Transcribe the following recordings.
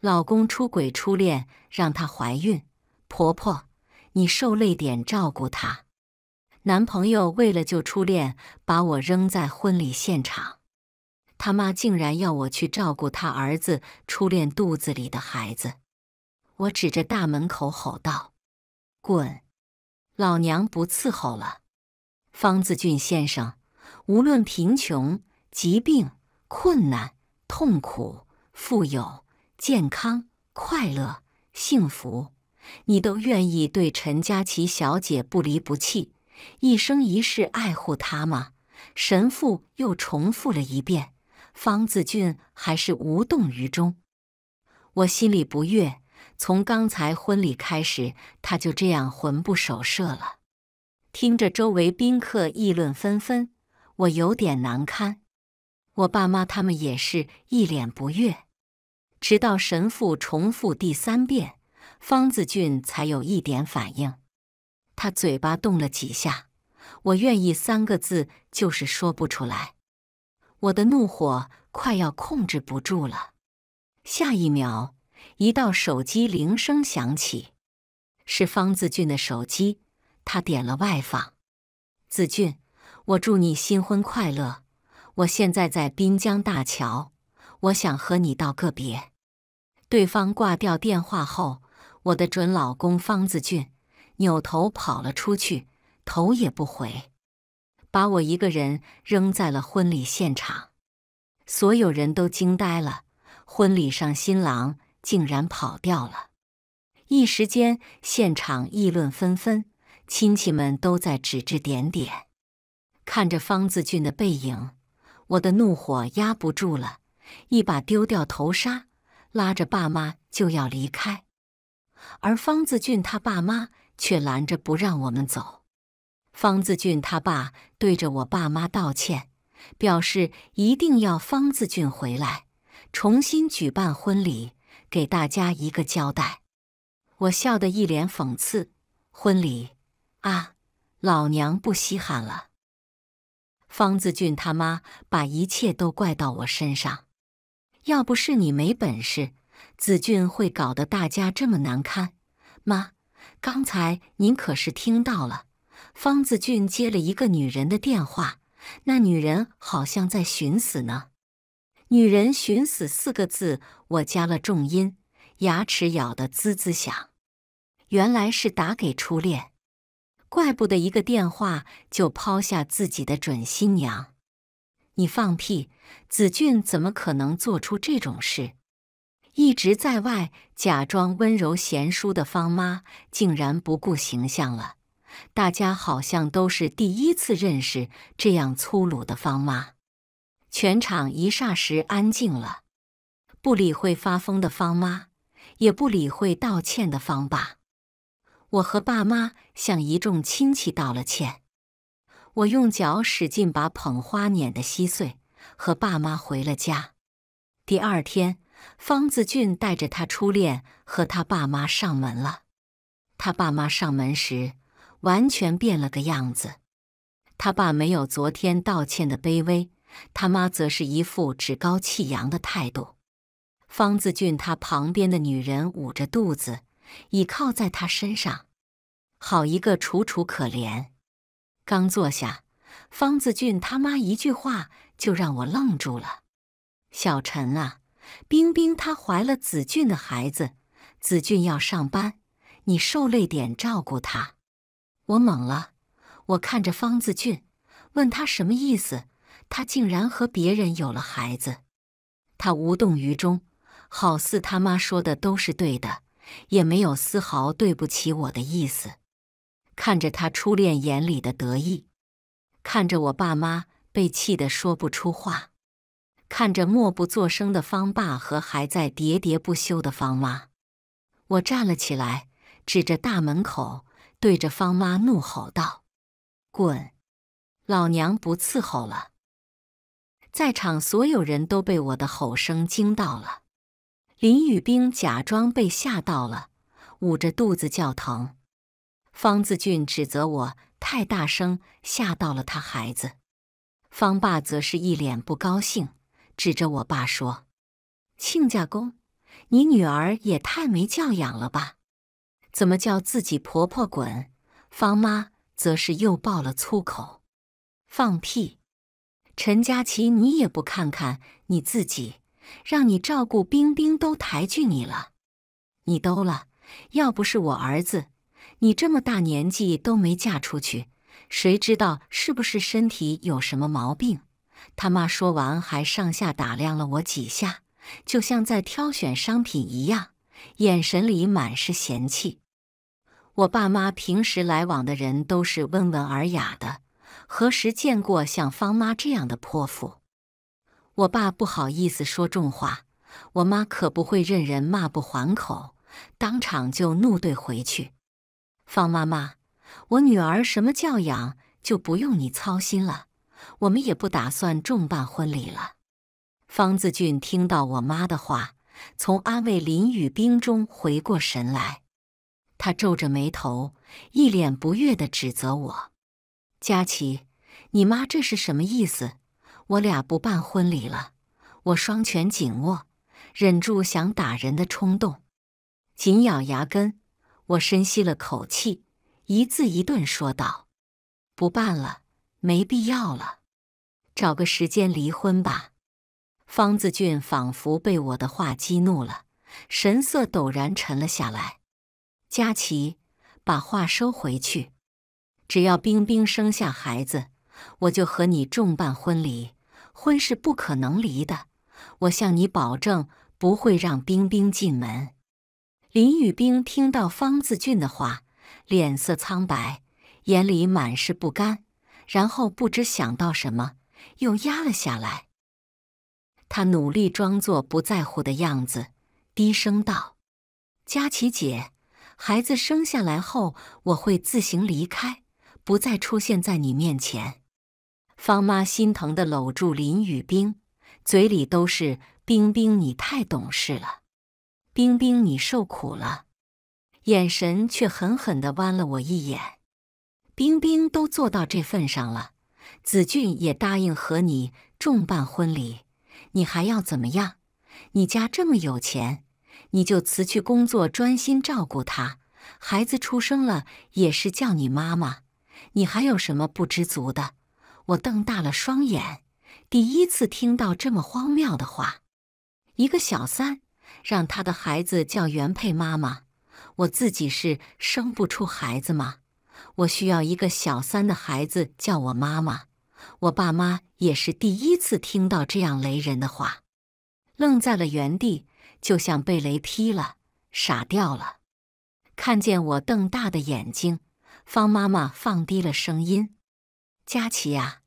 老公出轨，初恋让她怀孕。婆婆，你受累点照顾她。男朋友为了救初恋，把我扔在婚礼现场。他妈竟然要我去照顾他儿子初恋肚子里的孩子。我指着大门口吼道：“滚！老娘不伺候了。”方子俊先生，无论贫穷、疾病、困难、痛苦、富有。健康、快乐、幸福，你都愿意对陈佳琪小姐不离不弃，一生一世爱护她吗？神父又重复了一遍。方子俊还是无动于衷。我心里不悦，从刚才婚礼开始，他就这样魂不守舍了。听着周围宾客议论纷纷，我有点难堪。我爸妈他们也是一脸不悦。直到神父重复第三遍，方子俊才有一点反应。他嘴巴动了几下，“我愿意”三个字就是说不出来。我的怒火快要控制不住了。下一秒，一道手机铃声响起，是方子俊的手机。他点了外放。子俊，我祝你新婚快乐！我现在在滨江大桥，我想和你道个别。对方挂掉电话后，我的准老公方子俊扭头跑了出去，头也不回，把我一个人扔在了婚礼现场。所有人都惊呆了，婚礼上新郎竟然跑掉了！一时间，现场议论纷纷，亲戚们都在指指点点。看着方子俊的背影，我的怒火压不住了，一把丢掉头纱。拉着爸妈就要离开，而方子俊他爸妈却拦着不让我们走。方子俊他爸对着我爸妈道歉，表示一定要方子俊回来，重新举办婚礼，给大家一个交代。我笑得一脸讽刺：“婚礼啊，老娘不稀罕了。”方子俊他妈把一切都怪到我身上。要不是你没本事，子俊会搞得大家这么难堪。妈，刚才您可是听到了，方子俊接了一个女人的电话，那女人好像在寻死呢。女人寻死四个字，我加了重音，牙齿咬得滋滋响。原来是打给初恋，怪不得一个电话就抛下自己的准新娘。你放屁！子俊怎么可能做出这种事？一直在外假装温柔贤淑的方妈，竟然不顾形象了。大家好像都是第一次认识这样粗鲁的方妈，全场一霎时安静了。不理会发疯的方妈，也不理会道歉的方爸，我和爸妈向一众亲戚道了歉。我用脚使劲把捧花碾得稀碎，和爸妈回了家。第二天，方子俊带着他初恋和他爸妈上门了。他爸妈上门时完全变了个样子。他爸没有昨天道歉的卑微，他妈则是一副趾高气扬的态度。方子俊他旁边的女人捂着肚子倚靠在他身上，好一个楚楚可怜。刚坐下，方子俊他妈一句话就让我愣住了：“小陈啊，冰冰她怀了子俊的孩子，子俊要上班，你受累点照顾他。”我懵了，我看着方子俊，问他什么意思？他竟然和别人有了孩子？他无动于衷，好似他妈说的都是对的，也没有丝毫对不起我的意思。看着他初恋眼里的得意，看着我爸妈被气得说不出话，看着默不作声的方爸和还在喋喋不休的方妈，我站了起来，指着大门口，对着方妈怒吼道：“滚！老娘不伺候了！”在场所有人都被我的吼声惊到了。林宇冰假装被吓到了，捂着肚子叫疼。方子俊指责我太大声，吓到了他孩子。方爸则是一脸不高兴，指着我爸说：“亲家公，你女儿也太没教养了吧？怎么叫自己婆婆滚？”方妈则是又爆了粗口：“放屁！陈佳琪，你也不看看你自己，让你照顾冰冰都抬举你了，你兜了。要不是我儿子。”你这么大年纪都没嫁出去，谁知道是不是身体有什么毛病？他妈说完，还上下打量了我几下，就像在挑选商品一样，眼神里满是嫌弃。我爸妈平时来往的人都是温文尔雅的，何时见过像方妈这样的泼妇？我爸不好意思说重话，我妈可不会任人骂不还口，当场就怒怼回去。方妈妈，我女儿什么教养就不用你操心了。我们也不打算重办婚礼了。方子俊听到我妈的话，从安慰林雨冰中回过神来，他皱着眉头，一脸不悦地指责我：“佳琪，你妈这是什么意思？我俩不办婚礼了。”我双拳紧握，忍住想打人的冲动，紧咬牙根。我深吸了口气，一字一顿说道：“不办了，没必要了，找个时间离婚吧。”方子俊仿佛被我的话激怒了，神色陡然沉了下来。佳琪，把话收回去。只要冰冰生下孩子，我就和你重办婚礼。婚是不可能离的，我向你保证，不会让冰冰进门。林宇冰听到方子俊的话，脸色苍白，眼里满是不甘。然后不知想到什么，又压了下来。他努力装作不在乎的样子，低声道：“佳琪姐，孩子生下来后，我会自行离开，不再出现在你面前。”方妈心疼的搂住林宇冰，嘴里都是：“冰冰，你太懂事了。”冰冰，你受苦了，眼神却狠狠地剜了我一眼。冰冰都做到这份上了，子俊也答应和你重办婚礼，你还要怎么样？你家这么有钱，你就辞去工作，专心照顾他，孩子出生了也是叫你妈妈，你还有什么不知足的？我瞪大了双眼，第一次听到这么荒谬的话，一个小三。让他的孩子叫原配妈妈，我自己是生不出孩子吗？我需要一个小三的孩子叫我妈妈。我爸妈也是第一次听到这样雷人的话，愣在了原地，就像被雷劈了，傻掉了。看见我瞪大的眼睛，方妈妈放低了声音：“佳琪呀，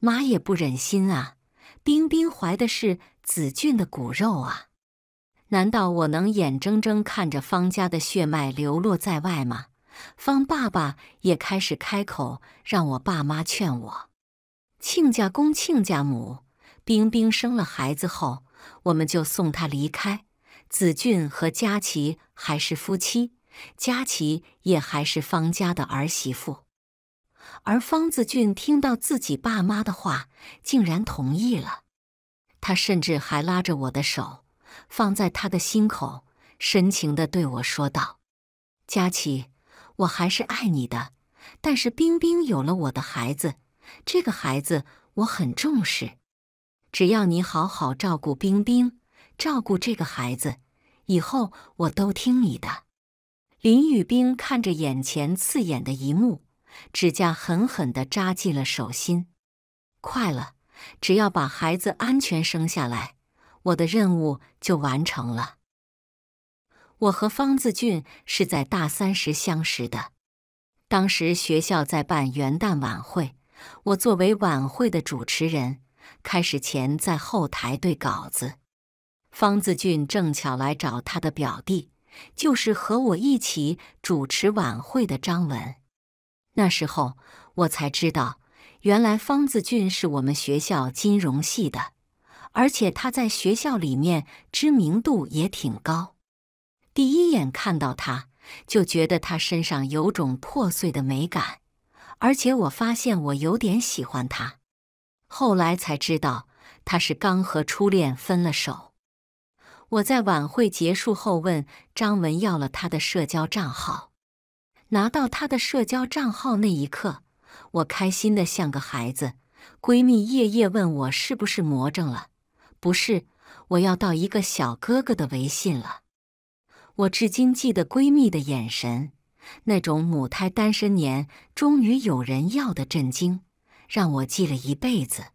妈也不忍心啊，冰冰怀的是子俊的骨肉啊。”难道我能眼睁睁看着方家的血脉流落在外吗？方爸爸也开始开口，让我爸妈劝我。亲家公、亲家母，冰冰生了孩子后，我们就送她离开。子俊和佳琪还是夫妻，佳琪也还是方家的儿媳妇。而方子俊听到自己爸妈的话，竟然同意了。他甚至还拉着我的手。放在他的心口，深情的对我说道：“佳琪，我还是爱你的，但是冰冰有了我的孩子，这个孩子我很重视，只要你好好照顾冰冰，照顾这个孩子，以后我都听你的。”林雨冰看着眼前刺眼的一幕，指甲狠狠的扎进了手心。快了，只要把孩子安全生下来。我的任务就完成了。我和方子俊是在大三时相识的，当时学校在办元旦晚会，我作为晚会的主持人，开始前在后台对稿子。方子俊正巧来找他的表弟，就是和我一起主持晚会的张文。那时候我才知道，原来方子俊是我们学校金融系的。而且他在学校里面知名度也挺高，第一眼看到他就觉得他身上有种破碎的美感，而且我发现我有点喜欢他。后来才知道他是刚和初恋分了手。我在晚会结束后问张文要了他的社交账号，拿到他的社交账号那一刻，我开心的像个孩子。闺蜜夜夜问我是不是魔怔了。不是，我要到一个小哥哥的微信了。我至今记得闺蜜的眼神，那种母胎单身年终于有人要的震惊，让我记了一辈子。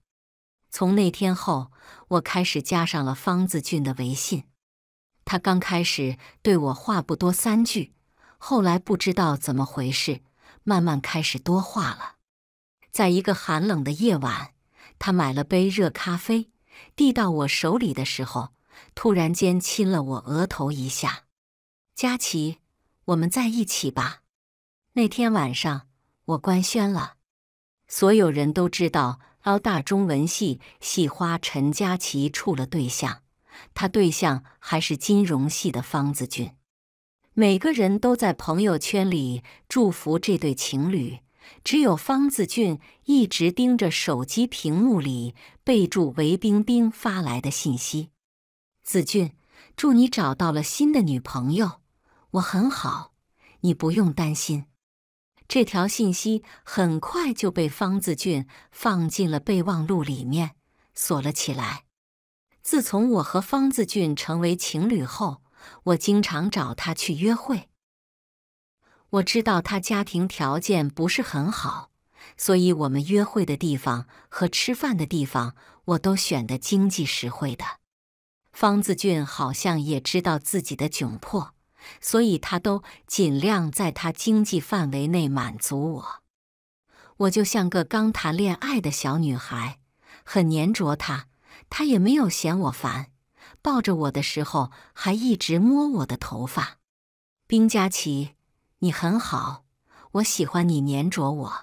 从那天后，我开始加上了方子俊的微信。他刚开始对我话不多三句，后来不知道怎么回事，慢慢开始多话了。在一个寒冷的夜晚，他买了杯热咖啡。递到我手里的时候，突然间亲了我额头一下。佳琪，我们在一起吧。那天晚上，我官宣了，所有人都知道，澳大中文系系花陈佳琪处了对象，他对象还是金融系的方子俊。每个人都在朋友圈里祝福这对情侣。只有方子俊一直盯着手机屏幕里备注韦冰冰发来的信息。子俊，祝你找到了新的女朋友，我很好，你不用担心。这条信息很快就被方子俊放进了备忘录里面，锁了起来。自从我和方子俊成为情侣后，我经常找他去约会。我知道他家庭条件不是很好，所以我们约会的地方和吃饭的地方我都选的经济实惠的。方子俊好像也知道自己的窘迫，所以他都尽量在他经济范围内满足我。我就像个刚谈恋爱的小女孩，很粘着他，他也没有嫌我烦，抱着我的时候还一直摸我的头发。冰佳琪。你很好，我喜欢你粘着我。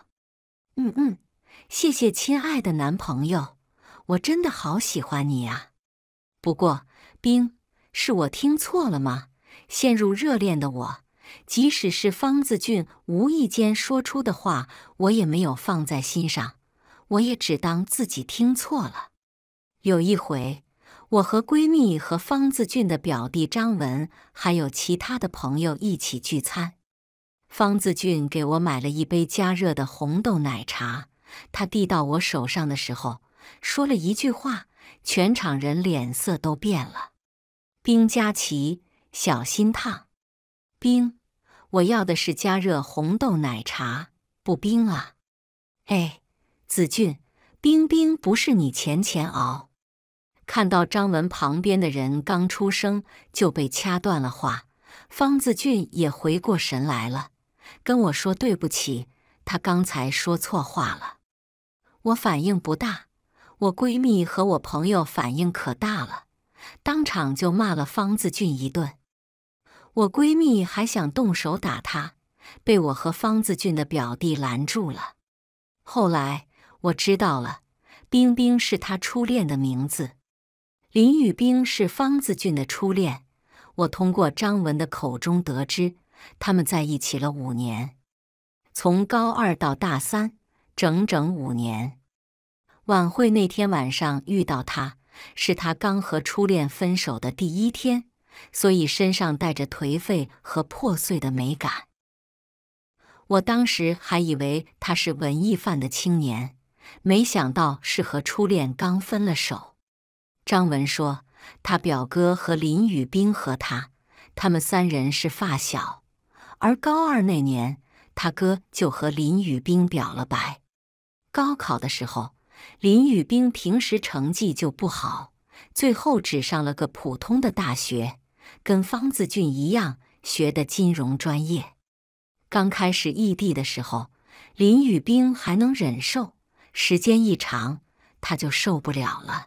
嗯嗯，谢谢亲爱的男朋友，我真的好喜欢你啊。不过，冰是我听错了吗？陷入热恋的我，即使是方子俊无意间说出的话，我也没有放在心上，我也只当自己听错了。有一回，我和闺蜜、和方子俊的表弟张文，还有其他的朋友一起聚餐。方子俊给我买了一杯加热的红豆奶茶，他递到我手上的时候，说了一句话，全场人脸色都变了。冰佳琪，小心烫！冰，我要的是加热红豆奶茶，不冰啊！哎，子俊，冰冰不是你前前熬。看到张文旁边的人刚出声就被掐断了话，方子俊也回过神来了。跟我说对不起，他刚才说错话了。我反应不大，我闺蜜和我朋友反应可大了，当场就骂了方子俊一顿。我闺蜜还想动手打他，被我和方子俊的表弟拦住了。后来我知道了，冰冰是他初恋的名字，林玉冰是方子俊的初恋。我通过张文的口中得知。他们在一起了五年，从高二到大三，整整五年。晚会那天晚上遇到他，是他刚和初恋分手的第一天，所以身上带着颓废和破碎的美感。我当时还以为他是文艺范的青年，没想到是和初恋刚分了手。张文说，他表哥和林雨冰和他，他们三人是发小。而高二那年，他哥就和林雨冰表了白。高考的时候，林雨冰平时成绩就不好，最后只上了个普通的大学，跟方子俊一样学的金融专业。刚开始异地的时候，林雨冰还能忍受，时间一长，他就受不了了，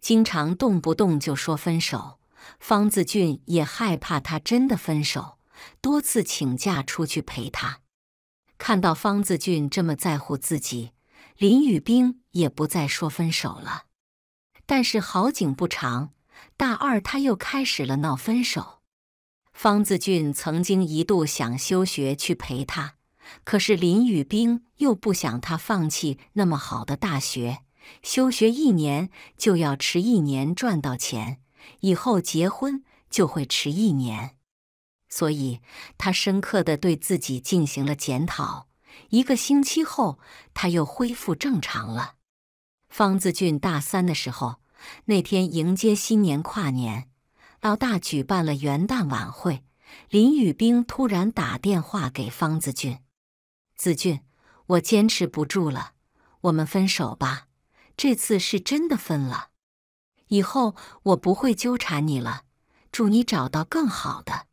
经常动不动就说分手。方子俊也害怕他真的分手。多次请假出去陪他，看到方子俊这么在乎自己，林宇冰也不再说分手了。但是好景不长，大二他又开始了闹分手。方子俊曾经一度想休学去陪他，可是林宇冰又不想他放弃那么好的大学，休学一年就要迟一年赚到钱，以后结婚就会迟一年。所以，他深刻的对自己进行了检讨。一个星期后，他又恢复正常了。方子俊大三的时候，那天迎接新年跨年，老大举办了元旦晚会。林雨冰突然打电话给方子俊：“子俊，我坚持不住了，我们分手吧。这次是真的分了，以后我不会纠缠你了。祝你找到更好的。”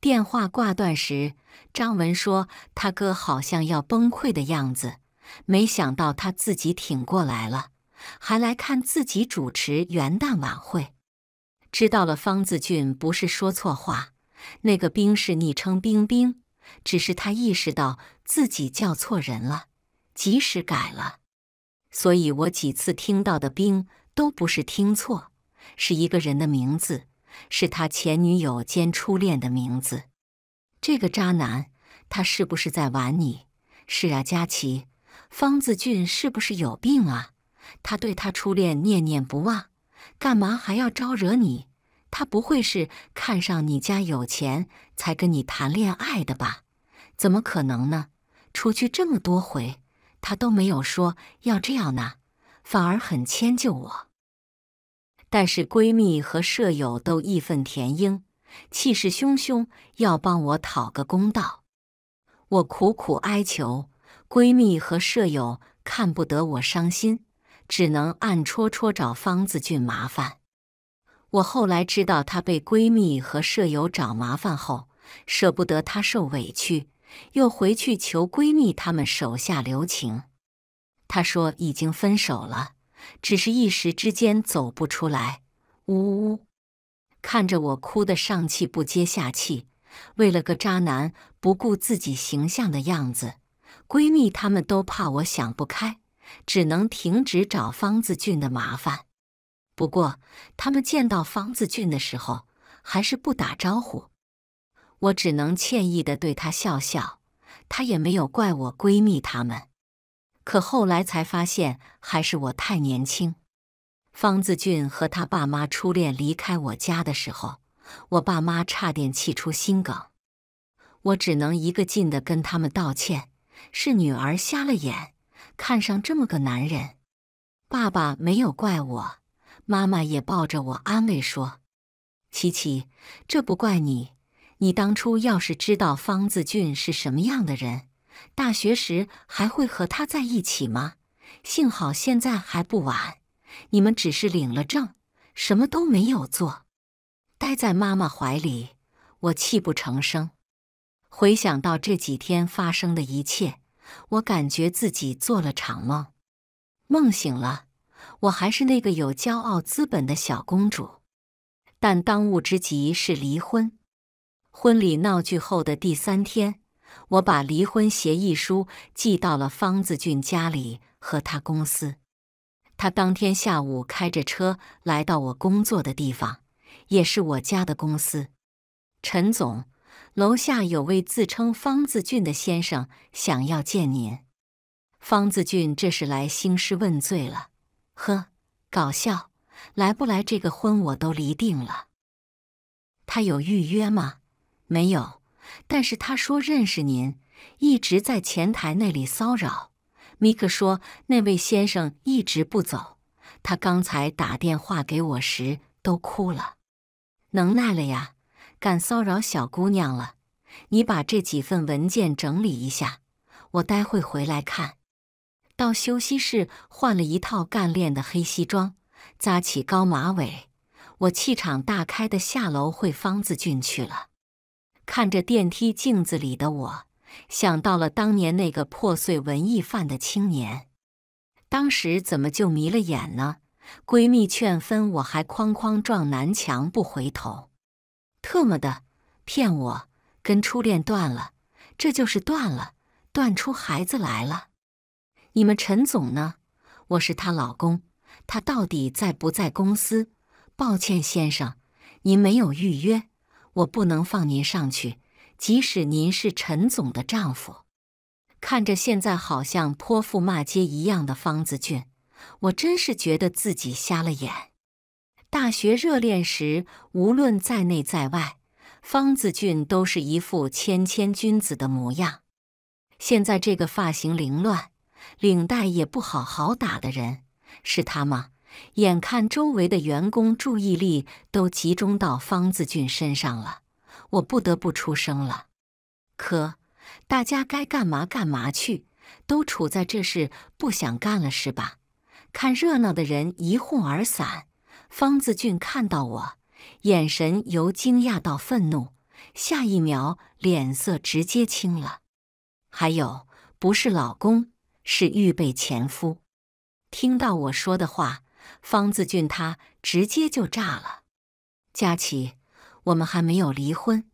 电话挂断时，张文说：“他哥好像要崩溃的样子，没想到他自己挺过来了，还来看自己主持元旦晚会。”知道了，方子俊不是说错话，那个兵是昵称“冰冰，只是他意识到自己叫错人了，及时改了。所以我几次听到的“兵”都不是听错，是一个人的名字。是他前女友兼初恋的名字。这个渣男，他是不是在玩你？是啊，佳琪，方子俊是不是有病啊？他对他初恋念念不忘，干嘛还要招惹你？他不会是看上你家有钱才跟你谈恋爱的吧？怎么可能呢？出去这么多回，他都没有说要这样呢，反而很迁就我。但是闺蜜和舍友都义愤填膺，气势汹汹，要帮我讨个公道。我苦苦哀求闺蜜和舍友，看不得我伤心，只能暗戳戳找方子俊麻烦。我后来知道他被闺蜜和舍友找麻烦后，舍不得他受委屈，又回去求闺蜜他们手下留情。他说已经分手了。只是一时之间走不出来，呜呜，看着我哭得上气不接下气，为了个渣男不顾自己形象的样子，闺蜜他们都怕我想不开，只能停止找方子俊的麻烦。不过他们见到方子俊的时候还是不打招呼，我只能歉意的对他笑笑，他也没有怪我。闺蜜他们。可后来才发现，还是我太年轻。方子俊和他爸妈初恋离开我家的时候，我爸妈差点气出心梗。我只能一个劲的跟他们道歉：“是女儿瞎了眼，看上这么个男人。”爸爸没有怪我，妈妈也抱着我安慰说：“琪琪，这不怪你。你当初要是知道方子俊是什么样的人……”大学时还会和他在一起吗？幸好现在还不晚。你们只是领了证，什么都没有做。待在妈妈怀里，我泣不成声。回想到这几天发生的一切，我感觉自己做了场梦。梦醒了，我还是那个有骄傲资本的小公主。但当务之急是离婚。婚礼闹剧后的第三天。我把离婚协议书寄到了方子俊家里和他公司。他当天下午开着车来到我工作的地方，也是我家的公司。陈总，楼下有位自称方子俊的先生想要见您。方子俊这是来兴师问罪了，呵，搞笑！来不来这个婚我都离定了。他有预约吗？没有。但是他说认识您，一直在前台那里骚扰。米克说那位先生一直不走，他刚才打电话给我时都哭了。能耐了呀，敢骚扰小姑娘了！你把这几份文件整理一下，我待会回来看。到休息室换了一套干练的黑西装，扎起高马尾，我气场大开的下楼会方子俊去了。看着电梯镜子里的我，想到了当年那个破碎文艺范的青年，当时怎么就迷了眼呢？闺蜜劝分，我还哐哐撞南墙不回头。特么的，骗我，跟初恋断了，这就是断了，断出孩子来了。你们陈总呢？我是她老公，她到底在不在公司？抱歉，先生，您没有预约。我不能放您上去，即使您是陈总的丈夫。看着现在好像泼妇骂街一样的方子俊，我真是觉得自己瞎了眼。大学热恋时，无论在内在外，方子俊都是一副谦谦君子的模样。现在这个发型凌乱、领带也不好好打的人，是他吗？眼看周围的员工注意力都集中到方子俊身上了，我不得不出声了。可大家该干嘛干嘛去，都处在这事不想干了是吧？看热闹的人一哄而散。方子俊看到我，眼神由惊讶到愤怒，下一秒脸色直接青了。还有，不是老公，是预备前夫。听到我说的话。方子俊，他直接就炸了。佳琪，我们还没有离婚，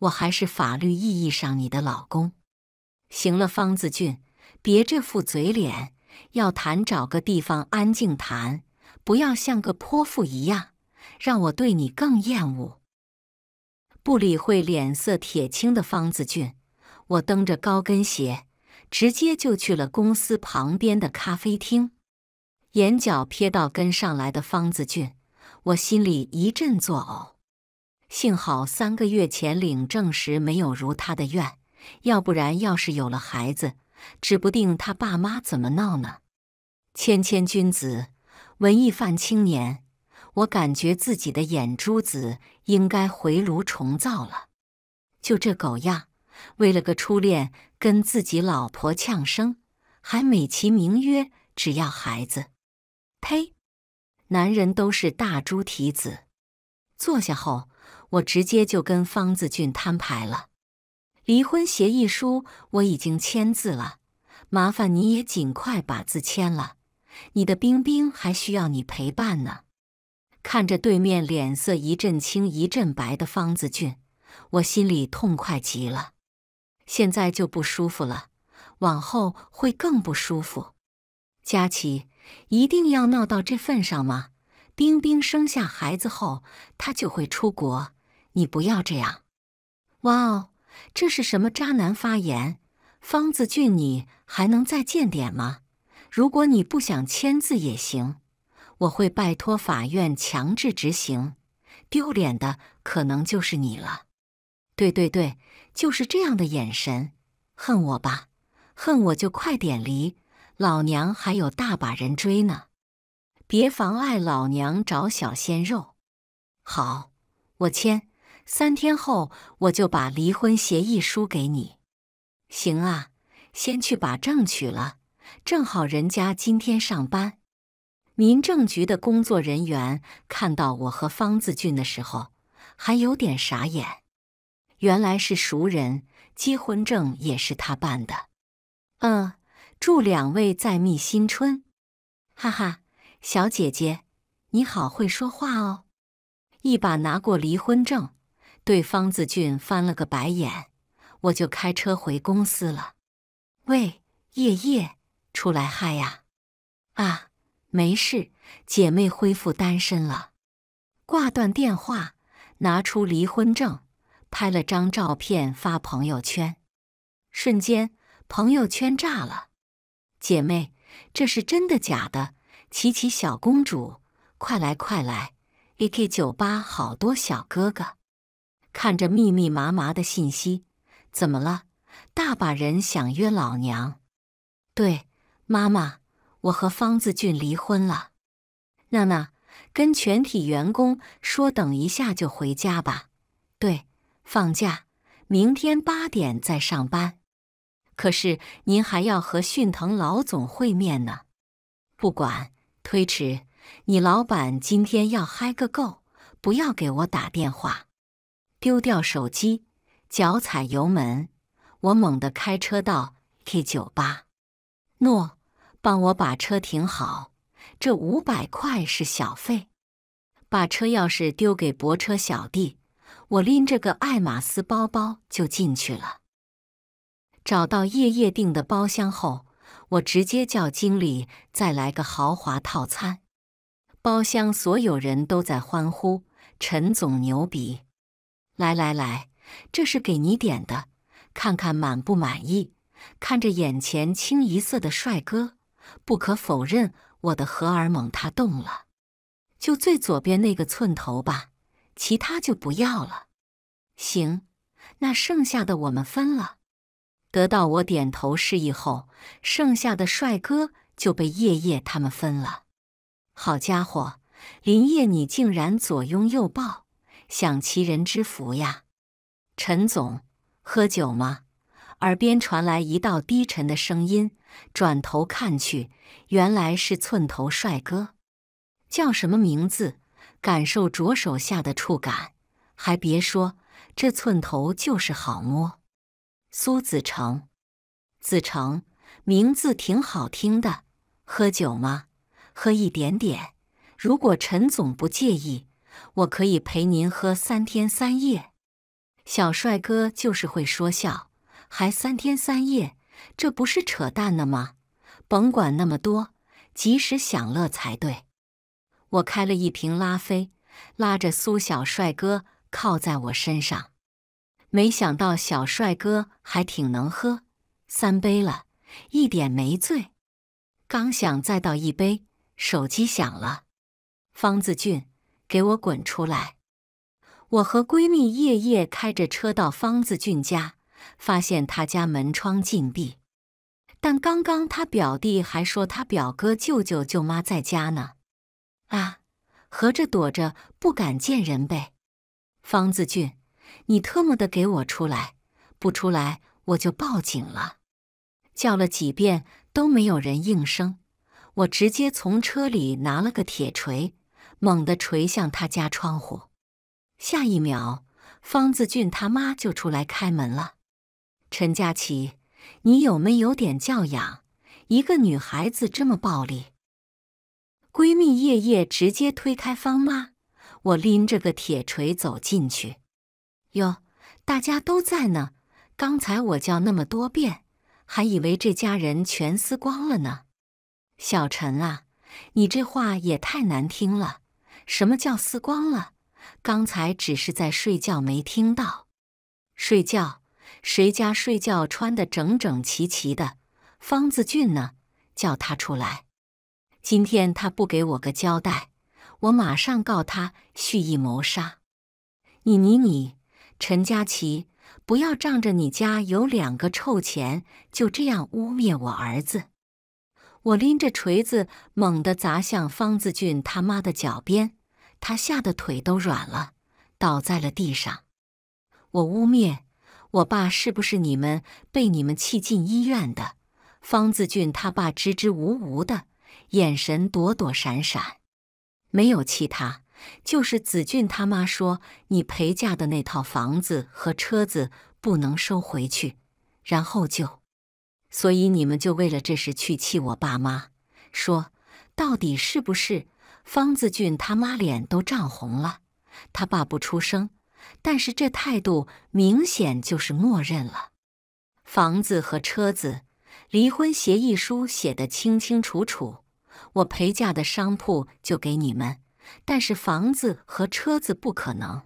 我还是法律意义上你的老公。行了，方子俊，别这副嘴脸，要谈找个地方安静谈，不要像个泼妇一样，让我对你更厌恶。不理会脸色铁青的方子俊，我蹬着高跟鞋，直接就去了公司旁边的咖啡厅。眼角瞥到跟上来的方子俊，我心里一阵作呕。幸好三个月前领证时没有如他的愿，要不然要是有了孩子，指不定他爸妈怎么闹呢。谦谦君子，文艺范青年，我感觉自己的眼珠子应该回炉重造了。就这狗样，为了个初恋跟自己老婆呛声，还美其名曰只要孩子。呸！男人都是大猪蹄子。坐下后，我直接就跟方子俊摊牌了。离婚协议书我已经签字了，麻烦你也尽快把字签了。你的冰冰还需要你陪伴呢。看着对面脸色一阵青一阵白的方子俊，我心里痛快极了。现在就不舒服了，往后会更不舒服。佳琪。一定要闹到这份上吗？冰冰生下孩子后，她就会出国。你不要这样！哇哦，这是什么渣男发言？方子俊，你还能再贱点吗？如果你不想签字也行，我会拜托法院强制执行。丢脸的可能就是你了。对对对，就是这样的眼神。恨我吧，恨我就快点离。老娘还有大把人追呢，别妨碍老娘找小鲜肉。好，我签。三天后我就把离婚协议书给你。行啊，先去把证取了，正好人家今天上班。民政局的工作人员看到我和方子俊的时候，还有点傻眼，原来是熟人，结婚证也是他办的。嗯。祝两位再觅新春，哈哈！小姐姐，你好会说话哦！一把拿过离婚证，对方子俊翻了个白眼，我就开车回公司了。喂，夜夜，出来嗨呀？啊，没事，姐妹恢复单身了。挂断电话，拿出离婚证，拍了张照片发朋友圈，瞬间朋友圈炸了。姐妹，这是真的假的？琪琪小公主，快来快来！A K 酒吧好多小哥哥，看着密密麻麻的信息，怎么了？大把人想约老娘。对，妈妈，我和方子俊离婚了。娜娜，跟全体员工说，等一下就回家吧。对，放假，明天八点再上班。可是您还要和迅腾老总会面呢。不管，推迟。你老板今天要嗨个够，不要给我打电话。丢掉手机，脚踩油门，我猛地开车到 K 酒吧。诺，帮我把车停好。这五百块是小费。把车钥匙丢给泊车小弟，我拎着个爱马仕包包就进去了。找到夜夜订的包厢后，我直接叫经理再来个豪华套餐。包厢所有人都在欢呼：“陈总牛逼！”来来来，这是给你点的，看看满不满意？看着眼前清一色的帅哥，不可否认，我的荷尔蒙它动了。就最左边那个寸头吧，其他就不要了。行，那剩下的我们分了。得到我点头示意后，剩下的帅哥就被叶叶他们分了。好家伙，林叶，你竟然左拥右抱，享其人之福呀！陈总，喝酒吗？耳边传来一道低沉的声音，转头看去，原来是寸头帅哥，叫什么名字？感受着手下的触感，还别说，这寸头就是好摸。苏子成，子成名字挺好听的。喝酒吗？喝一点点。如果陈总不介意，我可以陪您喝三天三夜。小帅哥就是会说笑，还三天三夜，这不是扯淡呢吗？甭管那么多，及时享乐才对。我开了一瓶拉菲，拉着苏小帅哥靠在我身上。没想到小帅哥还挺能喝，三杯了，一点没醉。刚想再倒一杯，手机响了。方子俊，给我滚出来！我和闺蜜夜夜开着车到方子俊家，发现他家门窗紧闭。但刚刚他表弟还说他表哥、舅舅、舅妈在家呢。啊，合着躲着不敢见人呗？方子俊。你特么的给我出来！不出来我就报警了！叫了几遍都没有人应声，我直接从车里拿了个铁锤，猛地锤向他家窗户。下一秒，方子俊他妈就出来开门了。陈佳琪，你有没有点教养？一个女孩子这么暴力！闺蜜夜夜直接推开方妈，我拎着个铁锤走进去。哟，大家都在呢。刚才我叫那么多遍，还以为这家人全撕光了呢。小陈啊，你这话也太难听了。什么叫撕光了？刚才只是在睡觉，没听到。睡觉？谁家睡觉穿的整整齐齐的？方子俊呢？叫他出来。今天他不给我个交代，我马上告他蓄意谋杀。你你你！陈佳琪，不要仗着你家有两个臭钱，就这样污蔑我儿子！我拎着锤子猛地砸向方子俊他妈的脚边，他吓得腿都软了，倒在了地上。我污蔑我爸是不是你们？被你们气进医院的方子俊他爸支支吾吾的，眼神躲躲闪闪，没有气他。就是子俊他妈说你陪嫁的那套房子和车子不能收回去，然后就，所以你们就为了这事去气我爸妈，说到底是不是？方子俊他妈脸都涨红了，他爸不出声，但是这态度明显就是默认了。房子和车子，离婚协议书写的清清楚楚，我陪嫁的商铺就给你们。但是房子和车子不可能，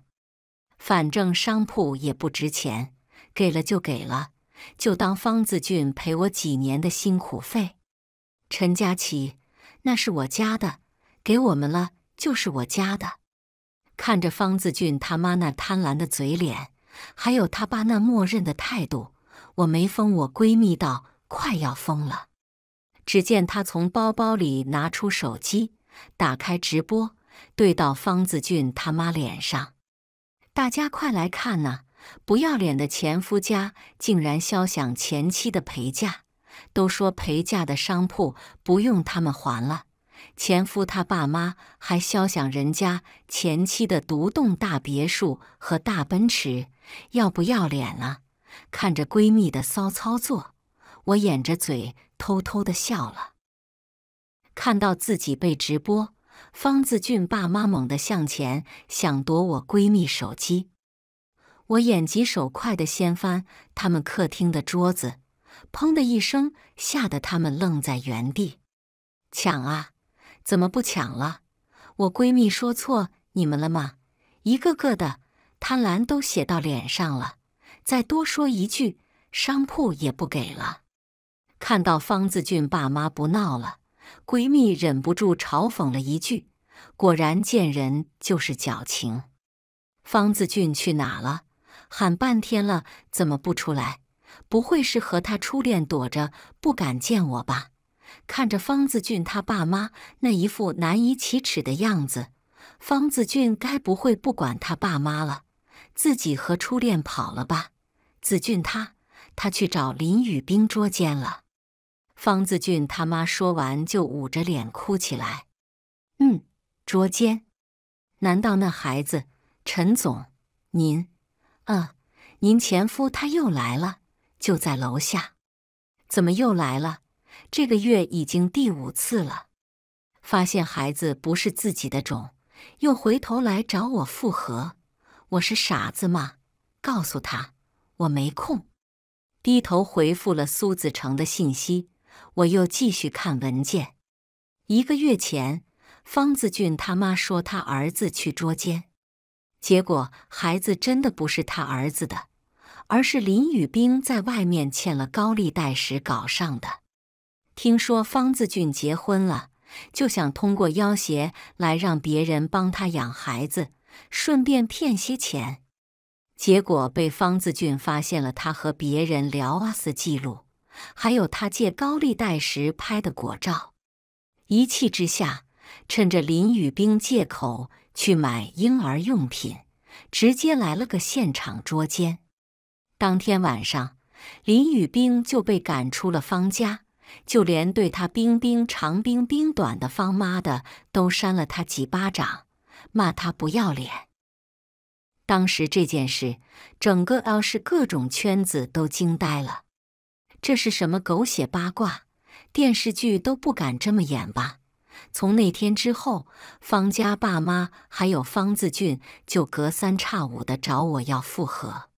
反正商铺也不值钱，给了就给了，就当方子俊陪我几年的辛苦费。陈佳琪，那是我家的，给我们了就是我家的。看着方子俊他妈那贪婪的嘴脸，还有他爸那默认的态度，我没疯，我闺蜜到快要疯了。只见她从包包里拿出手机，打开直播。对到方子俊他妈脸上，大家快来看呐！不要脸的前夫家竟然肖想前妻的陪嫁，都说陪嫁的商铺不用他们还了。前夫他爸妈还肖想人家前妻的独栋大别墅和大奔驰，要不要脸了？看着闺蜜的骚操作，我掩着嘴偷偷的笑了。看到自己被直播。方子俊爸妈猛地向前，想夺我闺蜜手机，我眼疾手快地掀翻他们客厅的桌子，砰的一声，吓得他们愣在原地。抢啊！怎么不抢了？我闺蜜说错你们了吗？一个个的贪婪都写到脸上了，再多说一句，商铺也不给了。看到方子俊爸妈不闹了。闺蜜忍不住嘲讽了一句：“果然见人就是矫情。”方子俊去哪了？喊半天了，怎么不出来？不会是和他初恋躲着不敢见我吧？看着方子俊他爸妈那一副难以启齿的样子，方子俊该不会不管他爸妈了，自己和初恋跑了吧？子俊他他去找林雨冰捉奸了。方子俊他妈说完，就捂着脸哭起来。嗯，捉奸？难道那孩子？陈总，您，嗯，您前夫他又来了，就在楼下。怎么又来了？这个月已经第五次了。发现孩子不是自己的种，又回头来找我复合。我是傻子吗？告诉他，我没空。低头回复了苏子成的信息。我又继续看文件。一个月前，方子俊他妈说他儿子去捉奸，结果孩子真的不是他儿子的，而是林宇冰在外面欠了高利贷时搞上的。听说方子俊结婚了，就想通过要挟来让别人帮他养孩子，顺便骗些钱。结果被方子俊发现了，他和别人聊啊死记录。还有他借高利贷时拍的果照，一气之下，趁着林雨冰借口去买婴儿用品，直接来了个现场捉奸。当天晚上，林雨冰就被赶出了方家，就连对他“冰冰长，冰冰短”的方妈的都扇了他几巴掌，骂他不要脸。当时这件事，整个 L 市各种圈子都惊呆了。这是什么狗血八卦？电视剧都不敢这么演吧？从那天之后，方家爸妈还有方子俊就隔三差五的找我要复合，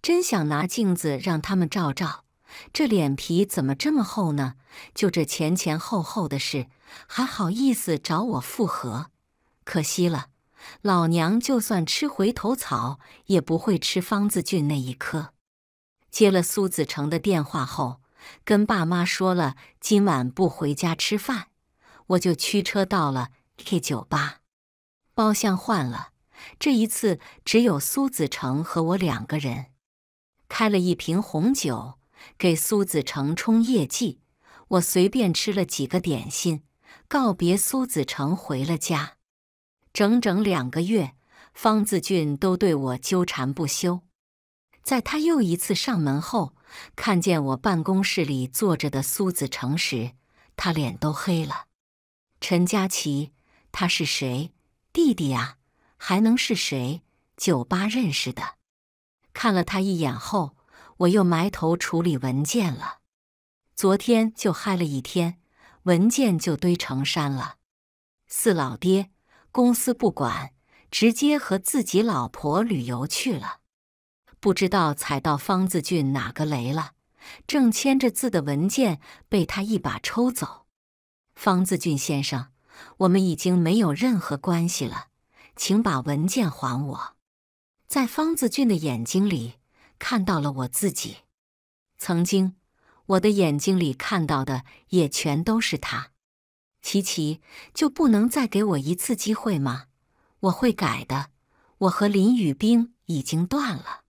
真想拿镜子让他们照照，这脸皮怎么这么厚呢？就这前前后后的事，还好意思找我复合？可惜了，老娘就算吃回头草，也不会吃方子俊那一颗。接了苏子成的电话后，跟爸妈说了今晚不回家吃饭，我就驱车到了 K 酒吧，包厢换了，这一次只有苏子成和我两个人。开了一瓶红酒给苏子成冲业绩，我随便吃了几个点心，告别苏子成回了家。整整两个月，方子俊都对我纠缠不休。在他又一次上门后，看见我办公室里坐着的苏子成时，他脸都黑了。陈佳琪，他是谁？弟弟呀，还能是谁？酒吧认识的。看了他一眼后，我又埋头处理文件了。昨天就嗨了一天，文件就堆成山了。四老爹，公司不管，直接和自己老婆旅游去了。不知道踩到方子俊哪个雷了，正签着字的文件被他一把抽走。方子俊先生，我们已经没有任何关系了，请把文件还我。在方子俊的眼睛里看到了我自己，曾经我的眼睛里看到的也全都是他。琪琪就不能再给我一次机会吗？我会改的，我和林雨冰已经断了。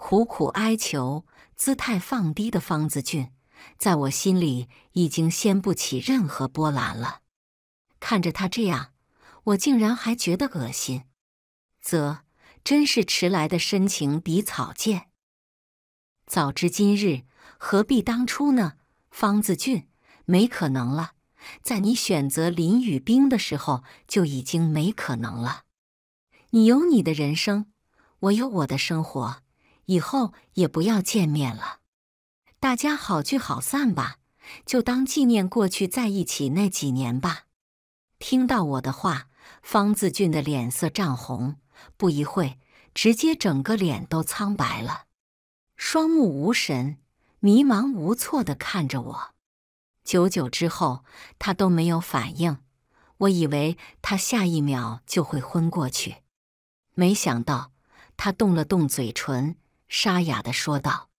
苦苦哀求、姿态放低的方子俊，在我心里已经掀不起任何波澜了。看着他这样，我竟然还觉得恶心。啧，真是迟来的深情比草贱。早知今日，何必当初呢？方子俊，没可能了。在你选择林雨冰的时候，就已经没可能了。你有你的人生，我有我的生活。以后也不要见面了，大家好聚好散吧，就当纪念过去在一起那几年吧。听到我的话，方子俊的脸色涨红，不一会直接整个脸都苍白了，双目无神，迷茫无措地看着我。久久之后，他都没有反应，我以为他下一秒就会昏过去，没想到他动了动嘴唇。沙哑的说道：“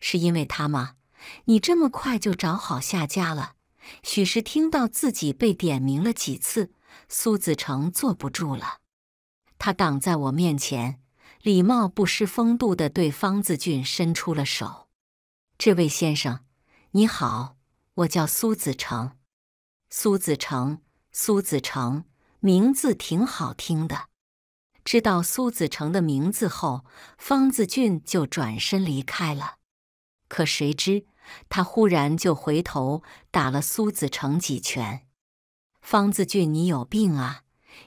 是因为他吗？你这么快就找好下家了？许是听到自己被点名了几次，苏子成坐不住了。他挡在我面前，礼貌不失风度的对方子俊伸出了手：‘这位先生，你好，我叫苏子成。’苏子成，苏子成，名字挺好听的。”知道苏子成的名字后，方子俊就转身离开了。可谁知，他忽然就回头打了苏子成几拳。方子俊，你有病啊！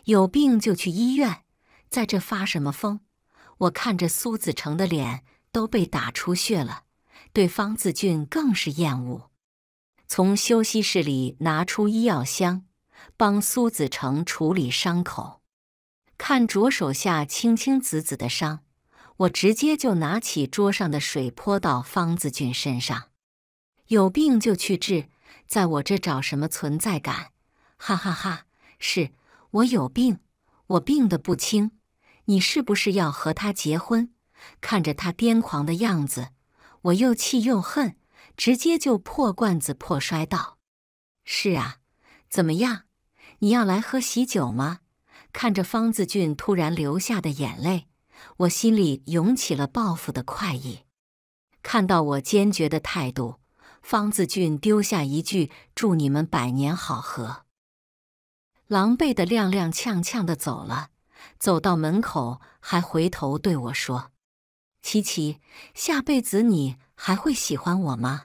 有病就去医院，在这发什么疯？我看着苏子成的脸都被打出血了，对方子俊更是厌恶。从休息室里拿出医药箱，帮苏子成处理伤口。看着手下青青紫紫的伤，我直接就拿起桌上的水泼到方子俊身上。有病就去治，在我这找什么存在感？哈哈哈！是我有病，我病得不轻。你是不是要和他结婚？看着他癫狂的样子，我又气又恨，直接就破罐子破摔道：“是啊，怎么样？你要来喝喜酒吗？”看着方子俊突然流下的眼泪，我心里涌起了报复的快意。看到我坚决的态度，方子俊丢下一句“祝你们百年好合”，狼狈的踉踉跄跄的走了。走到门口，还回头对我说：“琪琪，下辈子你还会喜欢我吗？”“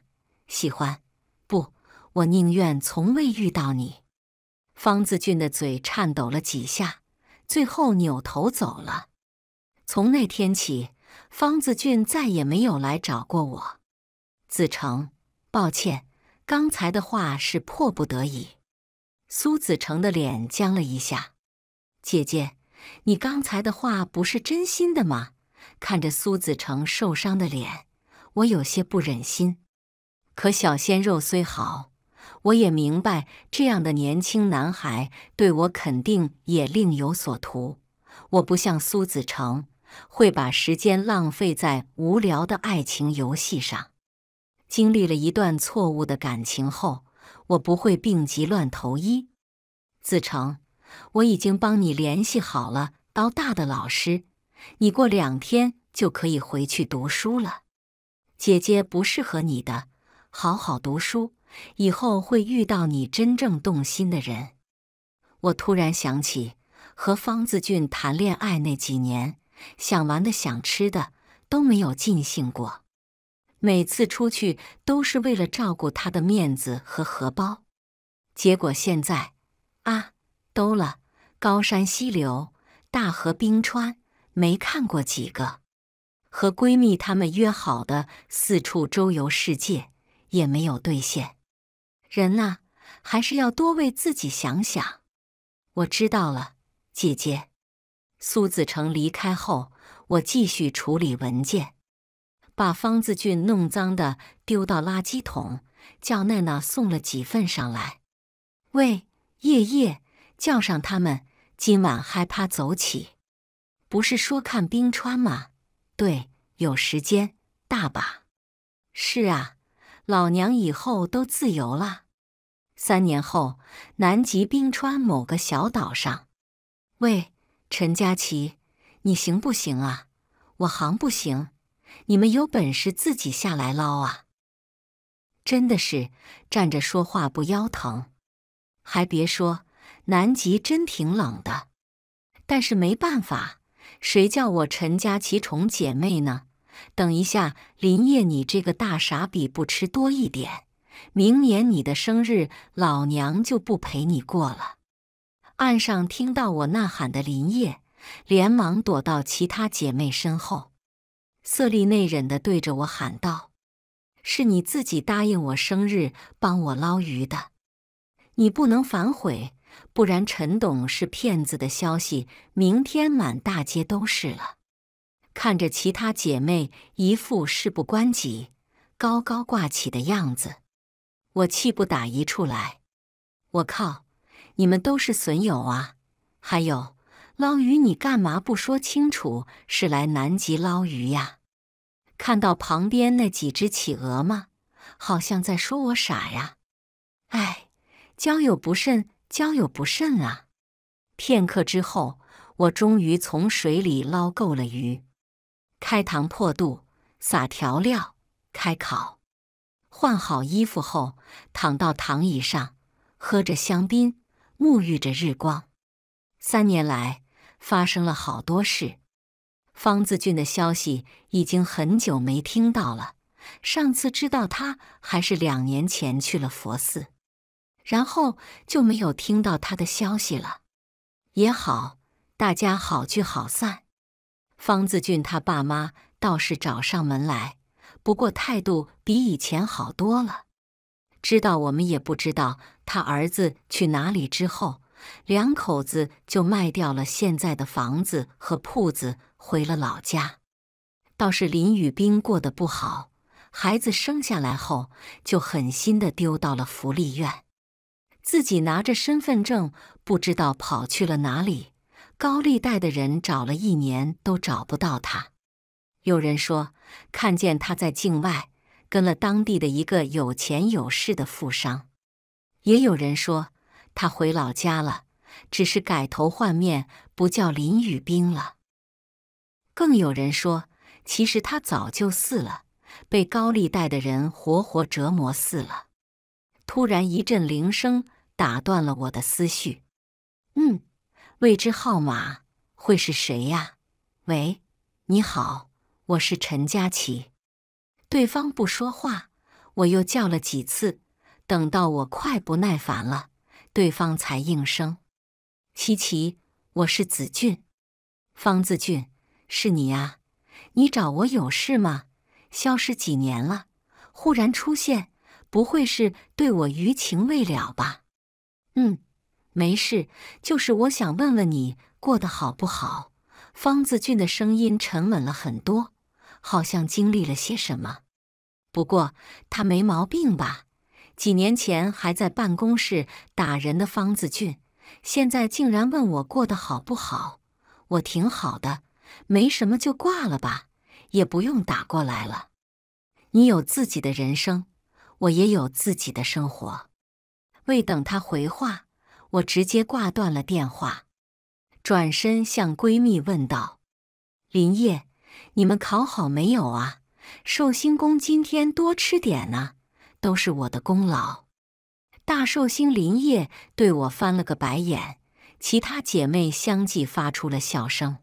喜欢。”“不，我宁愿从未遇到你。”方子俊的嘴颤抖了几下，最后扭头走了。从那天起，方子俊再也没有来找过我。子成，抱歉，刚才的话是迫不得已。苏子成的脸僵了一下。姐姐，你刚才的话不是真心的吗？看着苏子成受伤的脸，我有些不忍心。可小鲜肉虽好。我也明白，这样的年轻男孩对我肯定也另有所图。我不像苏子成，会把时间浪费在无聊的爱情游戏上。经历了一段错误的感情后，我不会病急乱投医。子成，我已经帮你联系好了到大的老师，你过两天就可以回去读书了。姐姐不适合你的，好好读书。以后会遇到你真正动心的人。我突然想起和方子俊谈恋爱那几年，想玩的、想吃的都没有尽兴过。每次出去都是为了照顾他的面子和荷包，结果现在啊，兜了高山溪流、大河冰川，没看过几个。和闺蜜他们约好的四处周游世界，也没有兑现。人呐，还是要多为自己想想。我知道了，姐姐。苏子成离开后，我继续处理文件，把方子俊弄脏的丢到垃圾桶，叫奈奈送了几份上来。喂，夜夜，叫上他们，今晚害怕走起。不是说看冰川吗？对，有时间，大把。是啊。老娘以后都自由了。三年后，南极冰川某个小岛上，喂，陈佳琪，你行不行啊？我行不行？你们有本事自己下来捞啊！真的是站着说话不腰疼，还别说，南极真挺冷的，但是没办法，谁叫我陈佳琪宠姐妹呢？等一下，林业，你这个大傻逼，不吃多一点，明年你的生日老娘就不陪你过了。岸上听到我呐喊的林业，连忙躲到其他姐妹身后，色厉内忍地对着我喊道：“是你自己答应我生日帮我捞鱼的，你不能反悔，不然陈董是骗子的消息，明天满大街都是了。”看着其他姐妹一副事不关己、高高挂起的样子，我气不打一处来。我靠，你们都是损友啊！还有捞鱼，你干嘛不说清楚是来南极捞鱼呀？看到旁边那几只企鹅吗？好像在说我傻呀！哎，交友不慎，交友不慎啊！片刻之后，我终于从水里捞够了鱼。开膛破肚，撒调料，开烤。换好衣服后，躺到躺椅上，喝着香槟，沐浴着日光。三年来发生了好多事，方子俊的消息已经很久没听到了。上次知道他还是两年前去了佛寺，然后就没有听到他的消息了。也好，大家好聚好散。方子俊他爸妈倒是找上门来，不过态度比以前好多了。知道我们也不知道他儿子去哪里之后，两口子就卖掉了现在的房子和铺子，回了老家。倒是林雨冰过得不好，孩子生下来后就狠心的丢到了福利院，自己拿着身份证不知道跑去了哪里。高利贷的人找了一年都找不到他。有人说看见他在境外跟了当地的一个有钱有势的富商；也有人说他回老家了，只是改头换面，不叫林雨冰了。更有人说，其实他早就死了，被高利贷的人活活折磨死了。突然一阵铃声打断了我的思绪。嗯。未知号码会是谁呀？喂，你好，我是陈佳琪。对方不说话，我又叫了几次，等到我快不耐烦了，对方才应声：“琪琪，我是子俊。”方子俊，是你呀？你找我有事吗？消失几年了，忽然出现，不会是对我余情未了吧？嗯。没事，就是我想问问你过得好不好。方子俊的声音沉稳了很多，好像经历了些什么。不过他没毛病吧？几年前还在办公室打人的方子俊，现在竟然问我过得好不好？我挺好的，没什么，就挂了吧，也不用打过来了。你有自己的人生，我也有自己的生活。未等他回话。我直接挂断了电话，转身向闺蜜问道：“林烨，你们考好没有啊？寿星公今天多吃点呢，都是我的功劳。”大寿星林业对我翻了个白眼，其他姐妹相继发出了笑声。